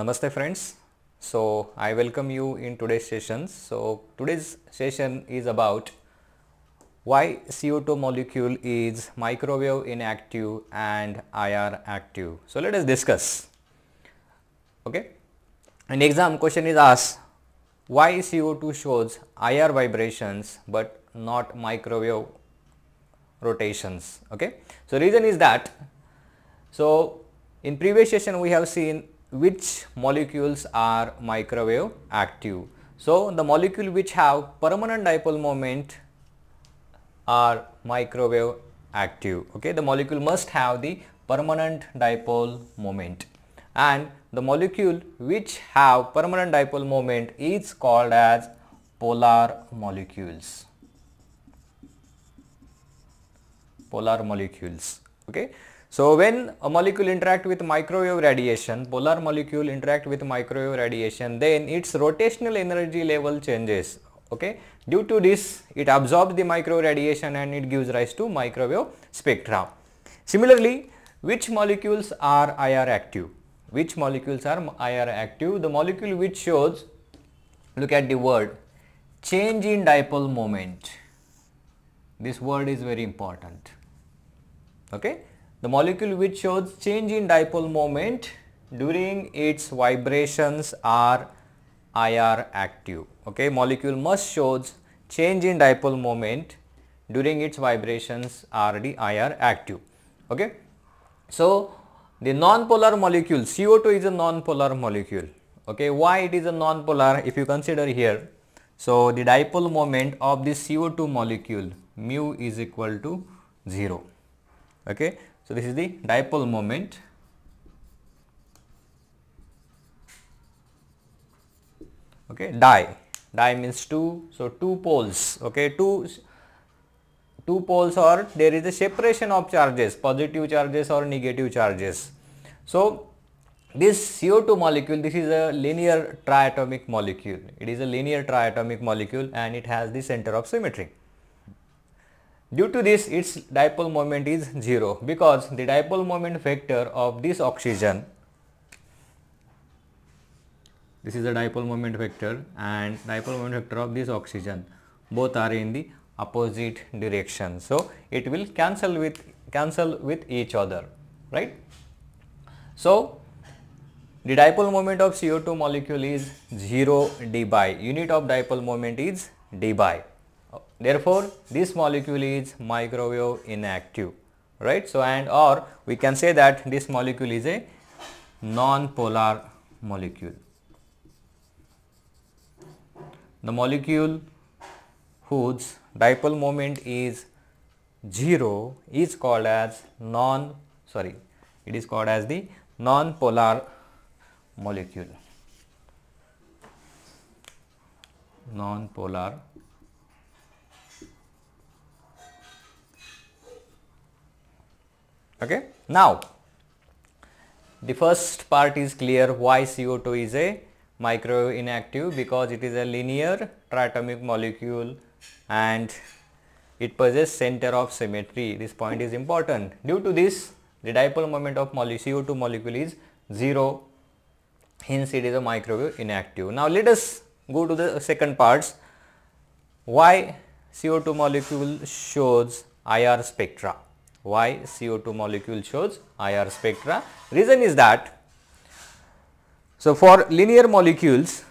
Namaste friends. So I welcome you in today's session. So today's session is about why CO2 molecule is microwave inactive and IR active. So let us discuss. Okay. An exam question is asked why CO2 shows IR vibrations but not microwave rotations. Okay. So reason is that so in previous session we have seen which molecules are microwave active. So, the molecule which have permanent dipole moment are microwave active. Okay, the molecule must have the permanent dipole moment and the molecule which have permanent dipole moment is called as polar molecules. Polar molecules. Okay. So when a molecule interact with microwave radiation, polar molecule interact with microwave radiation, then its rotational energy level changes. Okay. Due to this, it absorbs the microwave radiation and it gives rise to microwave spectra. Similarly, which molecules are IR active? Which molecules are IR active? The molecule which shows, look at the word, change in dipole moment. This word is very important. Okay the molecule which shows change in dipole moment during its vibrations are IR active. Okay, molecule must shows change in dipole moment during its vibrations are the IR active. Okay, so the non-polar molecule CO2 is a non-polar molecule. Okay, why it is a non-polar? If you consider here, so the dipole moment of the CO2 molecule mu is equal to zero. Okay, so this is the dipole moment. Okay, die. Die means two. So two poles. Okay, two two poles or there is a separation of charges, positive charges or negative charges. So this CO2 molecule, this is a linear triatomic molecule. It is a linear triatomic molecule and it has the center of symmetry. Due to this, its dipole moment is 0 because the dipole moment vector of this oxygen, this is the dipole moment vector and dipole moment vector of this oxygen, both are in the opposite direction. So, it will cancel with cancel with each other, right. So, the dipole moment of CO2 molecule is 0 d by, unit of dipole moment is d by. Therefore, this molecule is microwave inactive, right? So, and or we can say that this molecule is a non-polar molecule. The molecule whose dipole moment is 0 is called as non sorry it is called as the non-polar molecule non-polar okay now the first part is clear why CO2 is a micro inactive because it is a linear triatomic molecule and it possesses center of symmetry. This point is important. Due to this, the dipole moment of CO2 molecule is 0, hence it is a micro inactive. Now, let us go to the second parts. Why CO2 molecule shows IR spectra? why CO2 molecule shows IR spectra. Reason is that, so for linear molecules,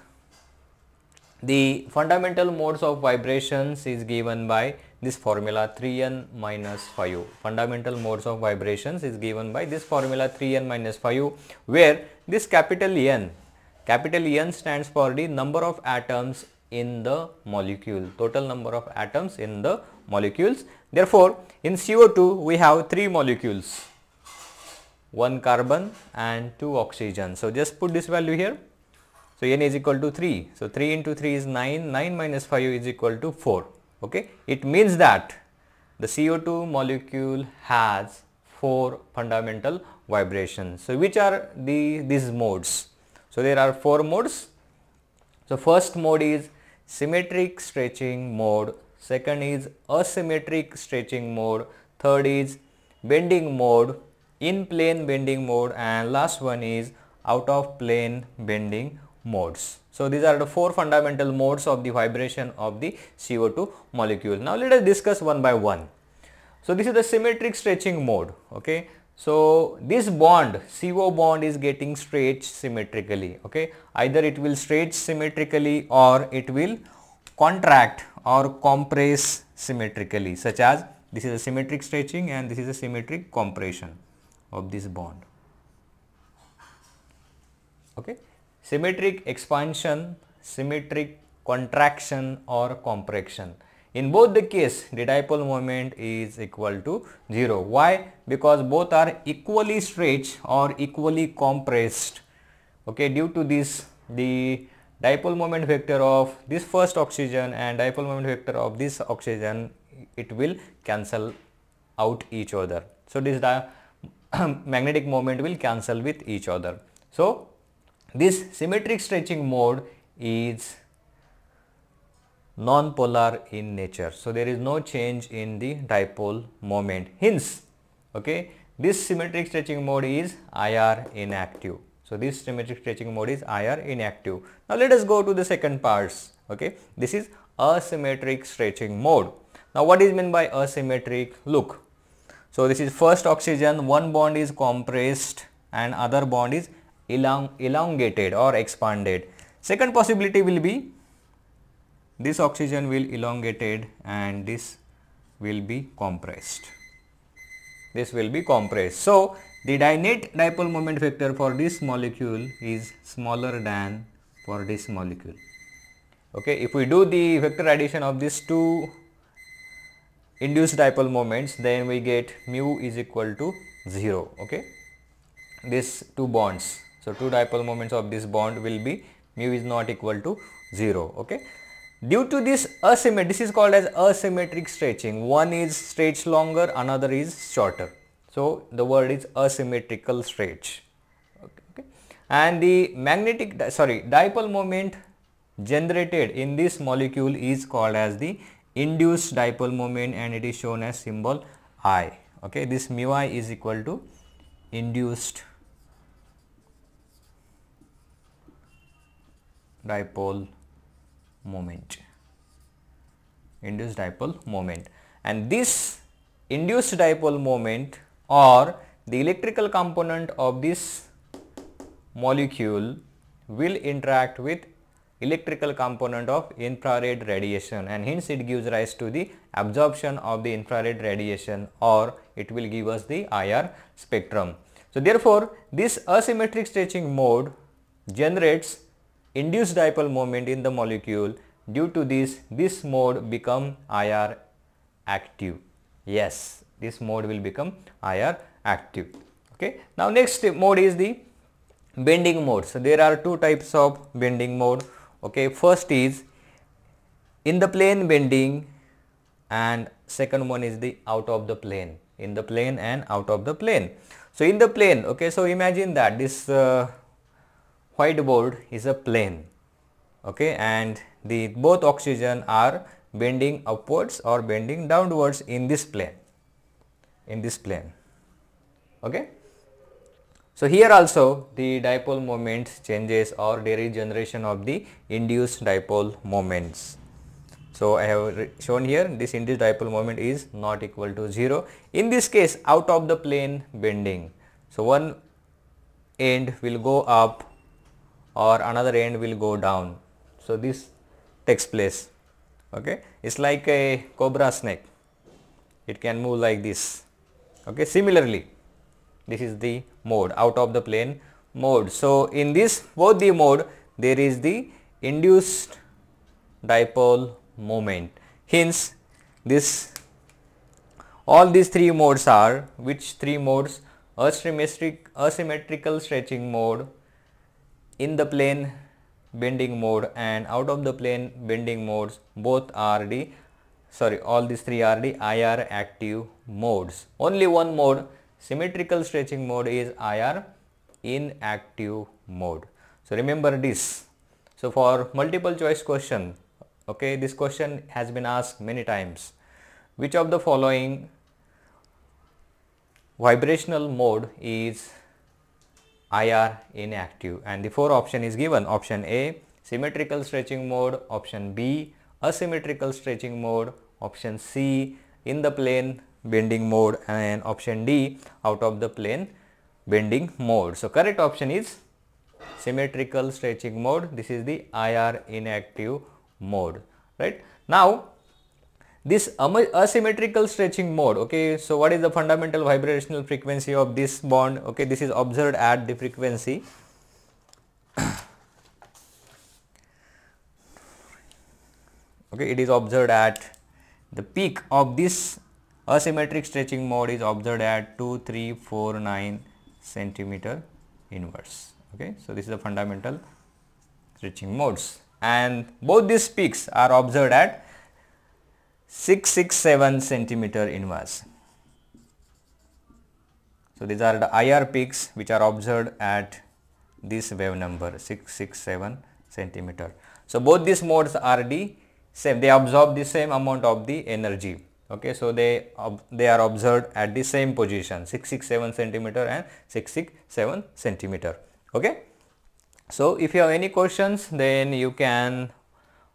the fundamental modes of vibrations is given by this formula 3n minus 5 fundamental modes of vibrations is given by this formula 3n minus 5 where this capital N capital N stands for the number of atoms in the molecule, total number of atoms in the molecules. Therefore, in CO2 we have three molecules, one carbon and two oxygen. So, just put this value here. So, n is equal to 3. So, 3 into 3 is 9, 9 minus 5 is equal to 4. Okay. It means that the CO2 molecule has 4 fundamental vibrations. So, which are the these modes? So, there are 4 modes. So, first mode is symmetric stretching mode, second is asymmetric stretching mode, third is bending mode, in plane bending mode and last one is out of plane bending modes. So these are the four fundamental modes of the vibration of the CO2 molecule. Now let us discuss one by one. So this is the symmetric stretching mode. Okay. So this bond CO bond is getting stretched symmetrically okay either it will stretch symmetrically or it will contract or compress symmetrically such as this is a symmetric stretching and this is a symmetric compression of this bond okay symmetric expansion symmetric contraction or compression in both the case, the dipole moment is equal to 0. Why? Because both are equally stretched or equally compressed. Okay, due to this, the dipole moment vector of this first oxygen and dipole moment vector of this oxygen, it will cancel out each other. So, this magnetic moment will cancel with each other. So, this symmetric stretching mode is non-polar in nature. So there is no change in the dipole moment. Hence, okay, this symmetric stretching mode is IR inactive. So this symmetric stretching mode is IR inactive. Now let us go to the second parts. Okay, this is asymmetric stretching mode. Now what is meant by asymmetric? Look, so this is first oxygen, one bond is compressed and other bond is elong elongated or expanded. Second possibility will be this oxygen will elongated and this will be compressed. This will be compressed. So, the dinate dipole moment vector for this molecule is smaller than for this molecule. Okay, if we do the vector addition of these two induced dipole moments, then we get mu is equal to 0. Okay, This two bonds. So, two dipole moments of this bond will be mu is not equal to 0. Okay. Due to this asymmetry, this is called as asymmetric stretching. One is stretched longer, another is shorter. So the word is asymmetrical stretch. okay. And the magnetic, sorry, dipole moment generated in this molecule is called as the induced dipole moment and it is shown as symbol I. Okay, this mu I is equal to induced dipole moment induced dipole moment and this induced dipole moment or the electrical component of this molecule will interact with electrical component of infrared radiation and hence it gives rise to the absorption of the infrared radiation or it will give us the IR spectrum. So, therefore, this asymmetric stretching mode generates induced dipole moment in the molecule due to this this mode become IR active yes this mode will become IR active okay now next mode is the bending mode so there are two types of bending mode okay first is in the plane bending and second one is the out of the plane in the plane and out of the plane so in the plane okay so imagine that this uh, whiteboard is a plane okay and the both oxygen are bending upwards or bending downwards in this plane in this plane okay so here also the dipole moment changes or there is generation of the induced dipole moments so I have shown here this induced dipole moment is not equal to 0 in this case out of the plane bending so one end will go up or another end will go down. So this takes place. Okay, it's like a cobra snake. It can move like this. Okay, similarly, this is the mode out of the plane mode. So in this both the mode there is the induced dipole moment. Hence, this all these three modes are which three modes asymmetric asymmetrical stretching mode in the plane bending mode and out of the plane bending modes both RD sorry all these three RD IR active modes only one mode symmetrical stretching mode is IR inactive mode so remember this so for multiple choice question okay this question has been asked many times which of the following vibrational mode is IR inactive and the four option is given option A symmetrical stretching mode option B asymmetrical stretching mode option C in the plane bending mode and option D out of the plane bending mode. So correct option is symmetrical stretching mode this is the IR inactive mode right. Now this asymmetrical stretching mode, okay, so what is the fundamental vibrational frequency of this bond? Okay, this is observed at the frequency. okay, it is observed at the peak of this asymmetric stretching mode is observed at 2, 3, 4, 9 centimeter inverse. Okay, so this is the fundamental stretching modes and both these peaks are observed at 667 centimeter inverse. So these are the IR peaks which are observed at this wave number 667 centimeter. So both these modes are the same, they absorb the same amount of the energy. Okay, so they they are observed at the same position 667 centimeter and 667 centimeter. Okay. So if you have any questions then you can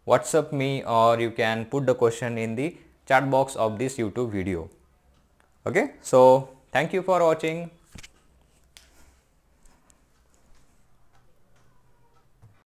WhatsApp me or you can put the question in the chat box of this YouTube video. Okay, so thank you for watching.